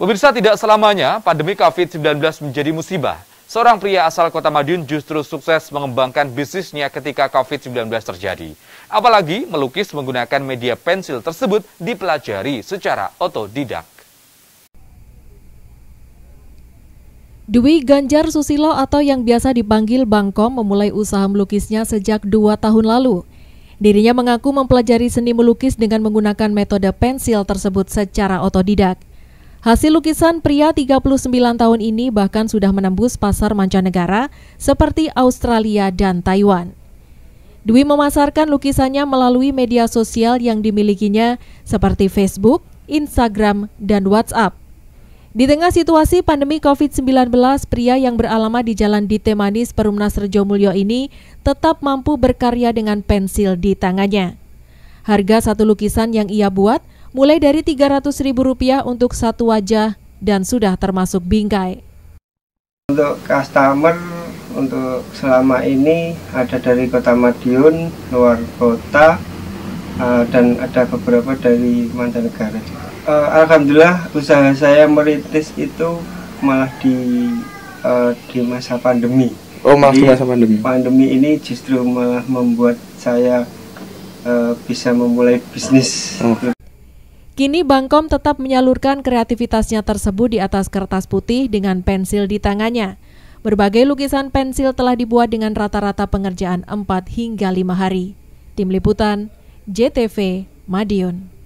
Pemirsa tidak selamanya pandemi COVID-19 menjadi musibah. Seorang pria asal kota Madiun justru sukses mengembangkan bisnisnya ketika COVID-19 terjadi. Apalagi melukis menggunakan media pensil tersebut dipelajari secara otodidak. Dwi Ganjar Susilo atau yang biasa dipanggil Bangkom memulai usaha melukisnya sejak dua tahun lalu. Dirinya mengaku mempelajari seni melukis dengan menggunakan metode pensil tersebut secara otodidak. Hasil lukisan pria 39 tahun ini bahkan sudah menembus pasar mancanegara seperti Australia dan Taiwan. Dwi memasarkan lukisannya melalui media sosial yang dimilikinya seperti Facebook, Instagram, dan WhatsApp. Di tengah situasi pandemi COVID-19, pria yang beralamat di Jalan Dite Manis Perumnas Rejo Mulyo ini tetap mampu berkarya dengan pensil di tangannya. Harga satu lukisan yang ia buat – mulai dari Rp300.000 untuk satu wajah dan sudah termasuk bingkai. Untuk customer untuk selama ini ada dari kota Madiun, luar kota, eh, dan ada beberapa dari mancanegara. Eh, alhamdulillah usaha saya merintis itu malah di eh, di masa pandemi. Oh masa, Jadi, masa pandemi. Pandemi ini justru malah membuat saya uh, bisa memulai bisnis. Oh. Kini Bangkom tetap menyalurkan kreativitasnya tersebut di atas kertas putih dengan pensil di tangannya. Berbagai lukisan pensil telah dibuat dengan rata-rata pengerjaan 4 hingga 5 hari. Tim Liputan, JTV, Madiun.